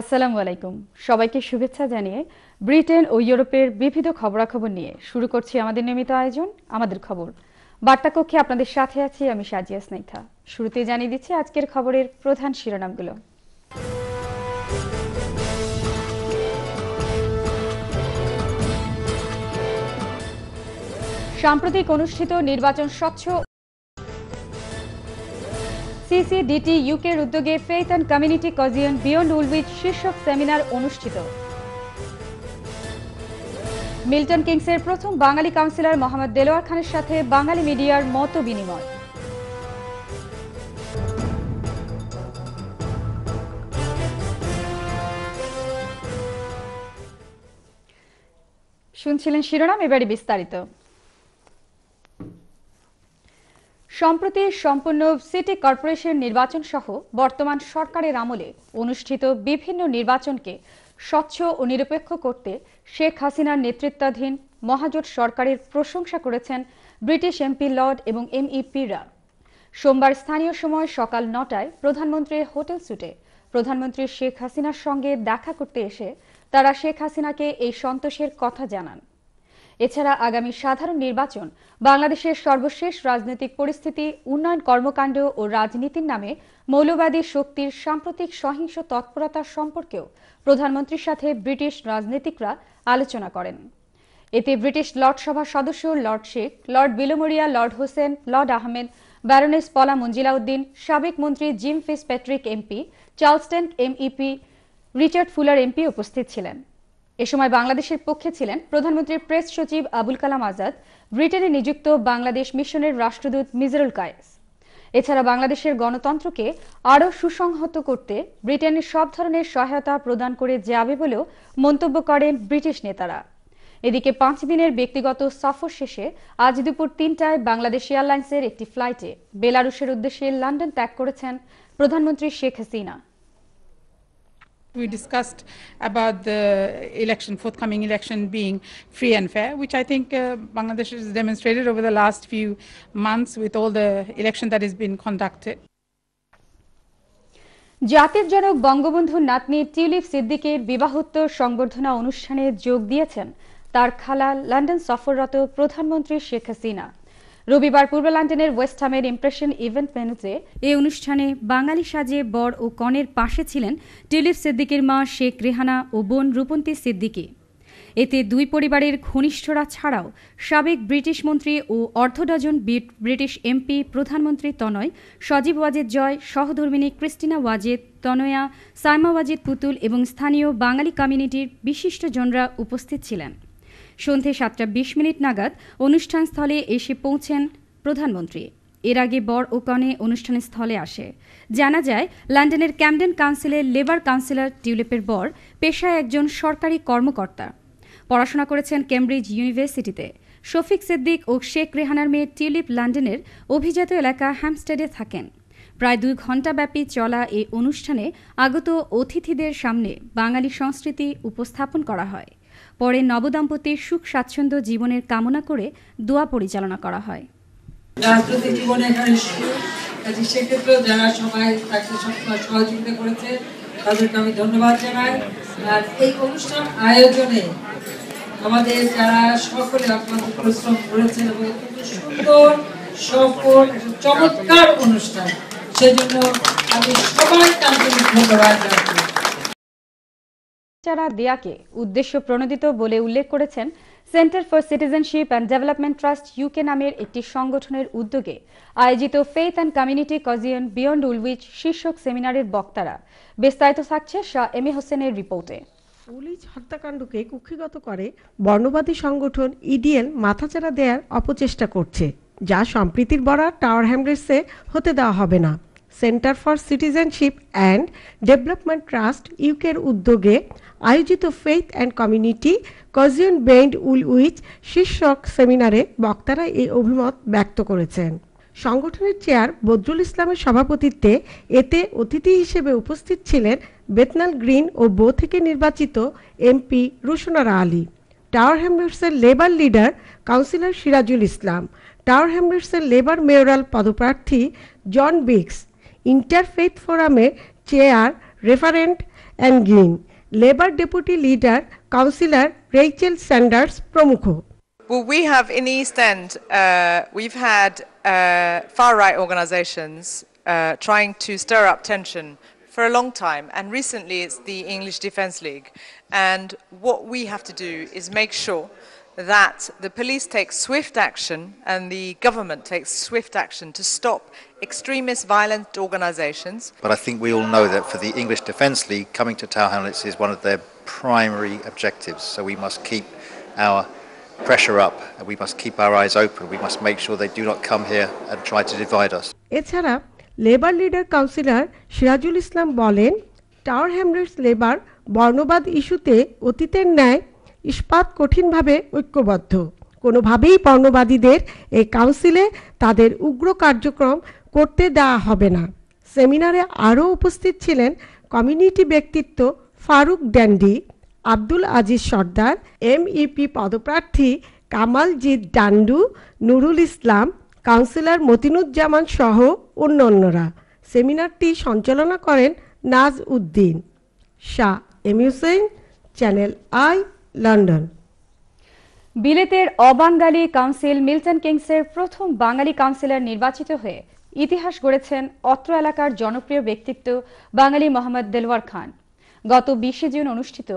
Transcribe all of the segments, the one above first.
আসসালামু আলাইকুম সবাইকে শুভেচ্ছা জানিয়ে ব্রিটেন ও ইউরোপের বিবিধ খবরাখবর নিয়ে শুরু করছি আমাদের নিয়মিত আয়োজন আমাদের খবর বার্তাকক্ষে আপনাদের সাথে আছি আমি সাজিয়া স্নেহা শুরুতে জানিয়ে দিচ্ছি আজকের খবরের প্রধান শিরোনামগুলো সাম্প্রতিক অনুষ্ঠিত নির্বাচন স্বচ্ছ সিসিডিটি ইউকের উদ্যোগে faith and community cohesion beyond Woolwich শীর্ষক সেমিনার অনুষ্ঠিত মিল্টন কিংসের প্রথম বাঙালি কাউন্সিলর মোহাম্মদ দেলোয়ার খানের সাথে বাঙালি মিডিয়ার মত বিনিময় শুনছিলেন শিরোনাম এবারে বিস্তারিত সম্প্রতি সম্পূর্ণ সিটি কর্পোরেশন নির্বাচন সহ বর্তমান সরকারের আমলে অনুষ্ঠিত বিভিন্ন নির্বাচনকে স্বচ্ছ ও নিরপেক্ষ করতে শেখ হাসিনার নেতৃত্বাধীন মহাজোট সরকারের প্রশংসা করেছেন ব্রিটিশ এমপি লর্ড এবং এমইপিরা সোমবার স্থানীয় সময় সকাল নটায় প্রধানমন্ত্রীর হোটেল সুটে প্রধানমন্ত্রী শেখ হাসিনার সঙ্গে দেখা করতে এসে তারা শেখ হাসিনাকে এই সন্তোষের কথা জানান এছাড়া আগামী সাধারণ নির্বাচন বাংলাদেশের সর্বশেষ রাজনৈতিক পরিস্থিতি উন্নয়ন কর্মকাণ্ড ও রাজনীতির নামে মৌলবাদী শক্তির সাম্প্রতিক সহিংস তৎপরতা সম্পর্কেও প্রধানমন্ত্রীর সাথে ব্রিটিশ রাজনীতিকরা আলোচনা করেন এতে ব্রিটিশ লর্ড সভার সদস্য lord Sheikh lord Bilimoria lord Hossain lord Ahmed baroness Pola Manzilauddin সাবেক মন্ত্রী Jim Fitzpatrick MP Charles Tannock MEP Richard Fuller MP উপস্থিত ছিলেন এ সময় বাংলাদেশের পক্ষে ছিলেন প্রধানমন্ত্রীর প্রেস সচিব আবুল কালাম আজাদ ব্রিটেনে নিযুক্ত বাংলাদেশ মিশনের রাষ্ট্রদূত মিজারুল কায়েস এছাড়া বাংলাদেশের গণতন্ত্রকে আরও সুসংহত করতে ব্রিটেনের সব ধরনের সহায়তা প্রদান করে যাবে বলেও মন্তব্য করেন ব্রিটিশ নেতারা এদিকে পাঁচ দিনের ব্যক্তিগত সফর শেষে আজ দুপুর তিনটায় বাংলাদেশ এয়ারলাইন্সের একটি ফ্লাইটে বেলারুশের উদ্দেশ্যে লন্ডন ত্যাগ করেছেন প্রধানমন্ত্রী Sheikh Hasina we discussed about the election, forthcoming election being free and fair, which I think uh, Bangladesh has demonstrated over the last few months with all the election that has been conducted. জাতির জনক বঙ্গবন্ধু নাতনি tulip সিদ্দিকের বিবাহোত্তর সংবর্ধনা অনুষ্ঠানে যোগ দিয়েছেন তার খালা লন্ডন সফররত প্রধানমন্ত্রী শেখ হাসিনা রবিবার পূর্ব লন্ডনের ওয়েস্টহামের ইমপ্রেশন ইভেন্ট ভেনুতে এই অনুষ্ঠানে বাঙালি সাজে বর ও কনের পাশে ছিলেন টিলিপ সিদ্দিকের মা শেখ রেহানা ও বোন রূপন্তী সিদ্দিকী এতে দুই পরিবারের ঘনিষ্ঠরা ছাড়াও সাবেক ব্রিটিশ মন্ত্রী ও অর্ধডজন ব্রিটিশ এমপি প্রধানমন্ত্রী তনয় সজীব ওয়াজেদ জয় সহধর্মিনী ক্রিস্টিনা ওয়াজেদ তনয়া সাইমা ওয়াজেদ পুতুল এবং স্থানীয় বাঙালি কমিউনিটির বিশিষ্টজনরা উপস্থিত ছিলেন সন্ধে সাতটা বিশ মিনিট নাগাদ অনুষ্ঠানস্থলে এসে পৌঁছেন প্রধানমন্ত্রী এর আগে বর ও কনে স্থলে আসে জানা যায় লন্ডনের ক্যামডেন কাউন্সিলের লেবার কাউন্সিলর টিউলিপের বর পেশায় একজন সরকারি কর্মকর্তা পড়াশোনা করেছেন কেমব্রিজ ইউনিভার্সিটিতে শফিক সিদ্দিক ও শেখ রেহানার মেয়ে টিউলিপ লন্ডনের অভিজাত এলাকা হ্যামস্টেডে থাকেন প্রায় দুই ঘণ্টাব্যাপী চলা এই অনুষ্ঠানে আগত অতিথিদের সামনে বাঙালি সংস্কৃতি উপস্থাপন করা হয় পরে নবদম্পতির সুখ স্বাচ্ছন্দ্য জীবনের কামনা করে দোয়া পরিচালনা করা হয় সেক্ষেত্রে যারা সবাই তাকে সবসময় সহযোগিতা করেছে তাদেরকে আমি ধন্যবাদ জানাই আর এই অনুষ্ঠান আয়োজনে আমাদের যারা সকলে পরিশ্রম করেছেন এবং সুন্দর সফল চমৎকার অনুষ্ঠান সেজন্য আমি সবাই তাদেরকে ধন্যবাদ জানাই চারা দেয়াকে উদ্দেশ্য প্রণোদিত বলে উল্লেখ করেছেন centre for citizenship and development trust UK নামের একটি সংগঠনের উদ্যোগে আয়োজিত faith and community cohesion beyond Woolwich শীর্ষক সেমিনারের বক্তারা বিস্তারিত থাকছে শাহ এম এ হোসেনের রিপোর্টে উলিজ হত্যাকাণ্ডকে কুক্ষিগত করে বর্ণবাদী সংগঠন ইডিএল মাথাচাড়া দেয়ার অপচেষ্টা করছে যা সম্প্রীতির বরা টাওয়ার হ্যামলেটসে হতে দেওয়া হবে না centre for citizenship and development trust ইউকের উদ্যোগে আয়োজিত faith and community cohesion beyond Woolwich শীর্ষক সেমিনারে বক্তারা এই অভিমত ব্যক্ত করেছেন সংগঠনের চেয়ার বদরুল ইসলামের সভাপতিত্বে এতে অতিথি হিসেবে উপস্থিত ছিলেন বেতনাল গ্রিন ও বো থেকে নির্বাচিত এমপি রুশনারা আলী টাওয়ার হ্যামলেটসের Labour leader councillor Sirajul Islam Tower হ্যামলেটসের লেবার মেয়রাল পদপ্রার্থী John Biggs Interfaith Forum Chair Referent and Green, Labour Deputy Leader Councillor Rachel Sanders Promukho. Well, we have in East End, uh, we've had uh, far right organisations uh, trying to stir up tension for a long time, and recently it's the English Defence League. And what we have to do is make sure that the police take swift action and the government takes swift action to stop extremist violent organisations. But I think we all know that for the English Defence League, coming to Tower Hamlets is one of their primary objectives. So we must keep our pressure up and we must keep our eyes open. We must make sure they do not come here and try to divide us. এছাড়া Labour leader councillor Sirajul Islam বলেন Tower Hamlets labour বর্ণবাদ ইস্যুতে অতীতের ন্যায় ইস্পাত কঠিনভাবে ঐক্যবদ্ধ কোনোভাবেই বর্ণবাদীদের এই কাউন্সিলে তাদের উগ্র কার্যক্রম করতে দেওয়া হবে না সেমিনারে আরও উপস্থিত ছিলেন কমিউনিটি ব্যক্তিত্ব ফারুক ড্যান্ডি আব্দুল আজিজ সর্দার এমইপি পদপ্রার্থী কামালজিৎ ডান্ডু নুরুল ইসলাম কাউন্সিলর মতিনুজ্জামান সহ অন্যান্যরা সেমিনারটি সঞ্চালনা করেন Naz Uddin Shah M Hussain channel I London বিলেতের অবাঙ্গালি কাউন্সিল মিল্টন কিংসের প্রথম বাঙালি কাউন্সিলর নির্বাচিত হয়ে ইতিহাস গড়েছেন অত্র এলাকার জনপ্রিয় ব্যক্তিত্ব বাঙালি মোহাম্মদ দেলওয়ার খান গত বিশে জুন অনুষ্ঠিত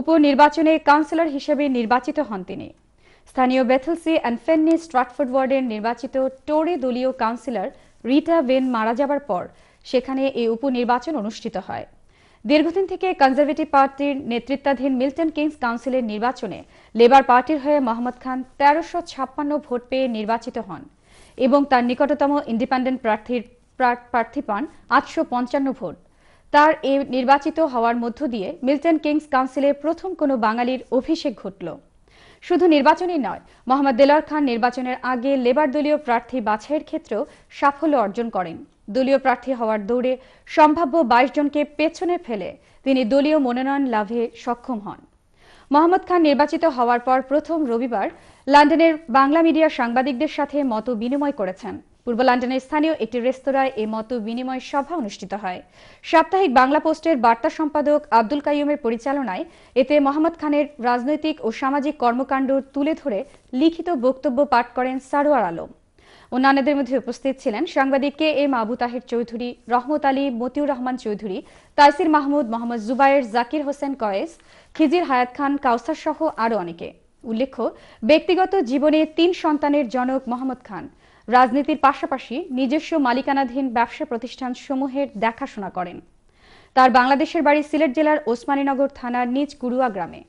উপনির্বাচনে কাউন্সিলর হিসেবে নির্বাচিত হন তিনি স্থানীয় বেথলসি অ্যান্ড ফেন্নি স্ট্রাটফোর্ড ওয়ার্ডের নির্বাচিত টোরে দলীয় কাউন্সিলর রিটা বেন মারা যাবার পর সেখানে এই উপনির্বাচন অনুষ্ঠিত হয় দীর্ঘদিন থেকে কনজারভেটিভ পার্টির নেতৃত্বাধীন মিল্টন কিংস কাউন্সিলের নির্বাচনে লেবার পার্টির হয়ে মোহাম্মদ খান তেরোশো ছাপ্পান্ন ভোট পেয়ে নির্বাচিত হন এবং তার নিকটতম ইন্ডিপেন্ডেন্ট প্রার্থীর প্রার্থী পান আটশো পঞ্চান্ন ভোট তার এ নির্বাচিত হওয়ার মধ্য দিয়ে মিল্টন কিংস কাউন্সিলে প্রথম কোনো বাঙালির অভিষেক ঘটল শুধু নির্বাচনই নয় মোহাম্মদ দেলার খান নির্বাচনের আগে লেবার দলীয় প্রার্থী বাছাইয়ের ক্ষেত্রেও সাফল্য অর্জন করেন দলীয় প্রার্থী হওয়ার দৌড়ে সম্ভাব্য বাইশ জনকে পেছনে ফেলে তিনি দলীয় মনোনয়ন লাভে সক্ষম হন মোহাম্মদ খান নির্বাচিত হওয়ার পর প্রথম রবিবার লন্ডনের বাংলা মিডিয়া সাংবাদিকদের সাথে মত বিনিময় করেছেন পূর্ব লন্ডনের স্থানীয় একটি রেস্তোরাঁয় এ মত বিনিময় সভা অনুষ্ঠিত হয় সাপ্তাহিক বাংলা পোস্টের বার্তা সম্পাদক আব্দুল কাইমের পরিচালনায় এতে মোহাম্মদ খানের রাজনৈতিক ও সামাজিক কর্মকাণ্ড তুলে ধরে লিখিত বক্তব্য পাঠ করেন সারোয়ার আলম অন্যান্যদের মধ্যে উপস্থিত ছিলেন সাংবাদিক কে এম আবু তাহের চৌধুরী রহমত আলী মতিউর রহমান চৌধুরী তাইসির মাহমুদ মোহাম্মদ জুবায়ের জাকির হোসেন কয়েস খিজির হায়াত খান কাউসার সহ আরও অনেকে উল্লেখ্য ব্যক্তিগত জীবনে তিন সন্তানের জনক মোহাম্মদ খান রাজনীতির পাশাপাশি নিজস্ব মালিকানাধীন ব্যবসা প্রতিষ্ঠান সমূহের দেখাশোনা করেন তার বাংলাদেশের বাড়ি সিলেট জেলার ওসমানীনগর থানার নিজ কুরুয়া গ্রামে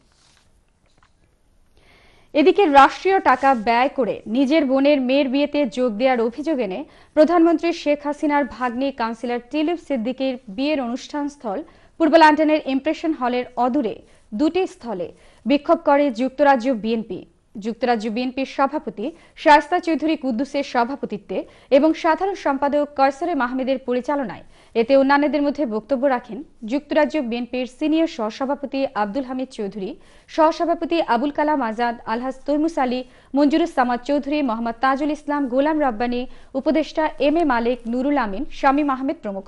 এদিকে রাষ্ট্রীয় টাকা ব্যয় করে নিজের বোনের মেয়ের বিয়েতে যোগ দেওয়ার অভিযোগ এনে প্রধানমন্ত্রী শেখ হাসিনার ভাগ্নি কাউন্সিলর টিলিপ সিদ্দিকের বিয়ের অনুষ্ঠানস্থল পূর্ব লন্ডনের ইমপ্রেশন হলের অদূরে দুটি স্থলে বিক্ষোভ করে যুক্তরাজ্য বিএনপি যুক্তরাজ্য বিএনপির সভাপতি শায়স্তা চৌধুরী কুদ্দুসের সভাপতিত্বে এবং সাধারণ সম্পাদক কয়সরে মাহমেদের পরিচালনায় এতে অন্যান্যদের মধ্যে বক্তব্য রাখেন যুক্তরাজ্য বিএনপির সিনিয়র সহসভাপতি আব্দুল হামিদ চৌধুরী সহসভাপতি আবুল কালাম আজাদ আলহাজ তৈমুস আলী মঞ্জুরুসামাদ চৌধুরী মোহাম্মদ তাজুল ইসলাম গোলাম রব্বানী উপদেষ্টা এম এ মালিক নুরুল আমিন শামীম আহমেদ প্রমুখ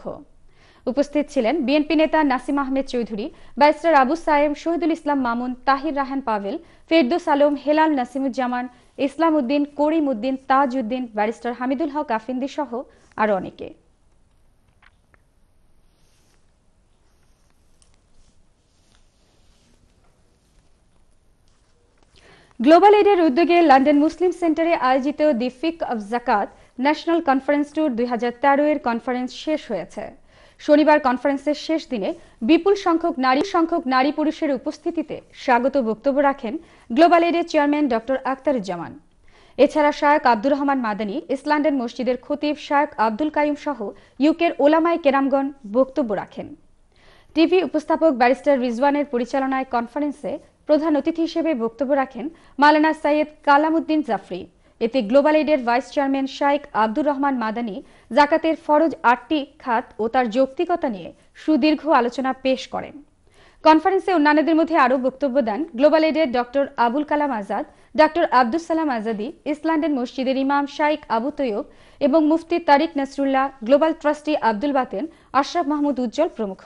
উপস্থিত ছিলেন বিএনপি নেতা নাসিম আহমেদ চৌধুরী ব্যারিস্টার আবু সায়েম শহীদুল ইসলাম মামুন তাহির রাহান পাভেল ফেরদুস আলম হেলাল নাসিমুজ্জামান ইসলাম উদ্দিন করিম উদ্দিন তাজ উদ্দিন ব্যারিস্টার হামিদুল হক আফিন্দি সহ আরো অনেকে গ্লোবাল এডের উদ্যোগে লন্ডন মুসলিম সেন্টারে আয়োজিত দি ফিক অব জাকাত ন্যাশনাল কনফারেন্স ট্যুর দুই এর কনফারেন্স শেষ হয়েছে শনিবার কনফারেন্সের শেষ দিনে বিপুল সংখ্যক নারী সংখ্যক নারী পুরুষের উপস্থিতিতে স্বাগত বক্তব্য রাখেন গ্লোবাল এডের চেয়ারম্যান ডক্টর আখতারুজ্জামান এছাড়া শায়ক আব্দুর রহমান মাদানী ইসল্যান্ডের মসজিদের খতিব শায়ক আব্দুল কাইম সহ ইউকের ওলামায় কেরামগণ বক্তব্য রাখেন টিভি উপস্থাপক ব্যারিস্টার রিজওয়ানের পরিচালনায় কনফারেন্সে প্রধান অতিথি হিসেবে বক্তব্য রাখেন মালানা সাইয়েদ কালামুদ্দিন জাফরি এতে গ্লোবাল এডের ভাইস চেয়ারম্যান শাইক আব্দুর রহমান মাদানি জাকাতের ফরজ আটটি খাত ও তার যৌক্তিকতা নিয়ে সুদীর্ঘ আলোচনা পেশ করেন কনফারেন্সে অন্যান্যদের মধ্যে আরও বক্তব্য দেন গ্লোবাল এডের ডক্টর আবুল কালাম আজাদ ডক্টর আব্দুল সালাম আজাদি ইসল্যান্ডের মসজিদের ইমাম শাইক আবু তৈয়ব এবং মুফতি তারিক নাসরুল্লাহ গ্লোবাল ট্রাস্টি আব্দুল বাতেন আশরাফ মাহমুদ উজ্জ্বল প্রমুখ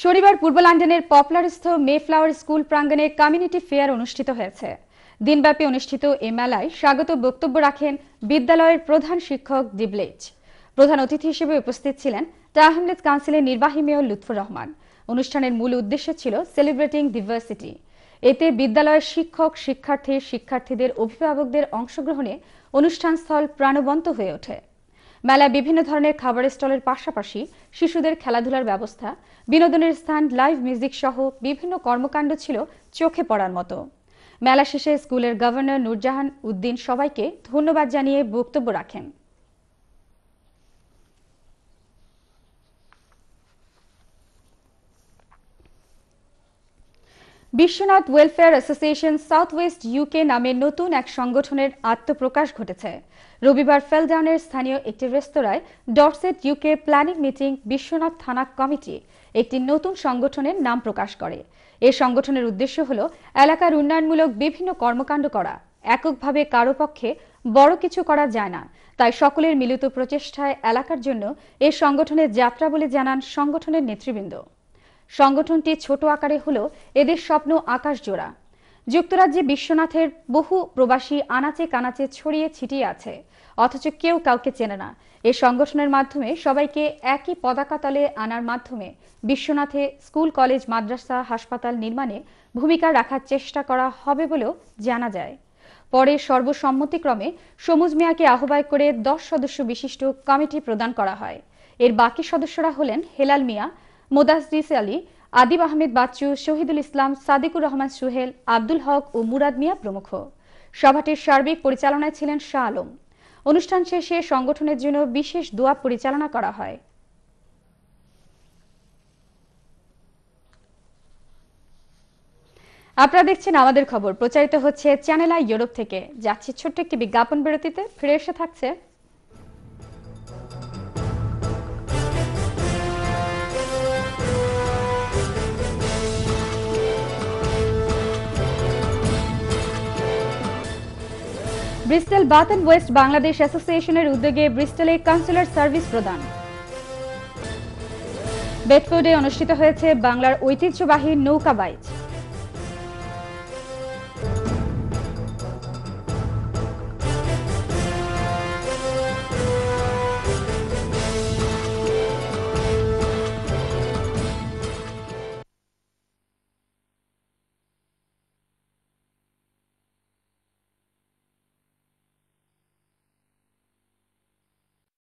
শনিবার পূর্ব লন্ডনের পপলারস্থ মেফ্লাওয়ার স্কুল প্রাঙ্গণে কমিউনিটি ফেয়ার অনুষ্ঠিত হয়েছে দিনব্যাপী অনুষ্ঠিত এ মেলায় স্বাগত বক্তব্য রাখেন বিদ্যালয়ের প্রধান শিক্ষক ডিবলেজ প্রধান অতিথি হিসেবে উপস্থিত ছিলেন টাহমলেদ কাউন্সিলের নির্বাহী মেয়র লুৎফুর রহমান অনুষ্ঠানের মূল উদ্দেশ্য ছিল সেলিব্রেটিং ডিভার্সিটি এতে বিদ্যালয়ের শিক্ষক শিক্ষার্থী শিক্ষার্থীদের অভিভাবকদের অংশগ্রহণে অনুষ্ঠানস্থল প্রাণবন্ত হয়ে ওঠে মেলায় বিভিন্ন ধরনের খাবারের স্টলের পাশাপাশি শিশুদের খেলাধুলার ব্যবস্থা বিনোদনের স্থান লাইভ মিউজিক সহ বিভিন্ন কর্মকাণ্ড ছিল চোখে পড়ার মতো মেলা শেষে স্কুলের গভর্নর নুরজাহান উদ্দিন সবাইকে ধন্যবাদ জানিয়ে বক্তব্য রাখেন Biswanath welfare association south west UK নামে নতুন এক সংগঠনের আত্মপ্রকাশ ঘটেছে রবিবার ফেলডাউনের স্থানীয় একটি রেস্তোরাঁয় Dorset UK planning meeting Biswanath থানা কমিটি একটি নতুন সংগঠনের নাম প্রকাশ করে এ সংগঠনের উদ্দেশ্য হল এলাকার উন্নয়নমূলক বিভিন্ন কর্মকাণ্ড করা এককভাবে কারো পক্ষে বড় কিছু করা যায় না তাই সকলের মিলিত প্রচেষ্টায় এলাকার জন্য এ সংগঠনের যাত্রা বলে জানান সংগঠনের নেতৃবৃন্দ সংগঠনটি ছোট আকারে হলেও এদের স্বপ্ন আকাশজোড়া যুক্তরাজ্যে বিশ্বনাথের বহু প্রবাসী আনাচে কানাচে ছড়িয়ে ছিটিয়ে আছে অথচ কেউ কাউকে চেনে না এ সংগঠনের মাধ্যমে সবাইকে একই পতাকাতলে আনার মাধ্যমে বিশ্বনাথে স্কুল কলেজ মাদ্রাসা হাসপাতাল নির্মাণে ভূমিকা রাখার চেষ্টা করা হবে বলেও জানা যায় পরে সর্বসম্মতিক্রমে সমুজ মিয়াকে আহ্বায়ক করে দশ সদস্য বিশিষ্ট কমিটি প্রদান করা হয় এর বাকি সদস্যরা হলেন হেলাল মিয়া মোদাসদিস আলী আদিব আহমেদ বাচ্চু শহীদুল ইসলাম সাদিকুর রহমান সুহেল আব্দুল হক ও মুরাদ মিয়া প্রমুখ সভাটির সার্বিক পরিচালনায় ছিলেন শাহ আলম অনুষ্ঠান শেষে সংগঠনের জন্য বিশেষ দোয়া পরিচালনা করা হয় আপনারা দেখছেন আমাদের খবর প্রচারিত হচ্ছে চ্যানেল আই ইউরোপ থেকে যাচ্ছি ছোট্ট একটি বিজ্ঞাপন বিরতিতে ফিরে এসে থাকছে Bristol Bath and West Bangladesh অ্যাসোসিয়েশনের উদ্যোগে ব্রিস্টেলে কাউন্সিলর সার্ভিস প্রদান বেটফোর্ডে অনুষ্ঠিত হয়েছে বাংলার ঐতিহ্যবাহী নৌকা বাইচ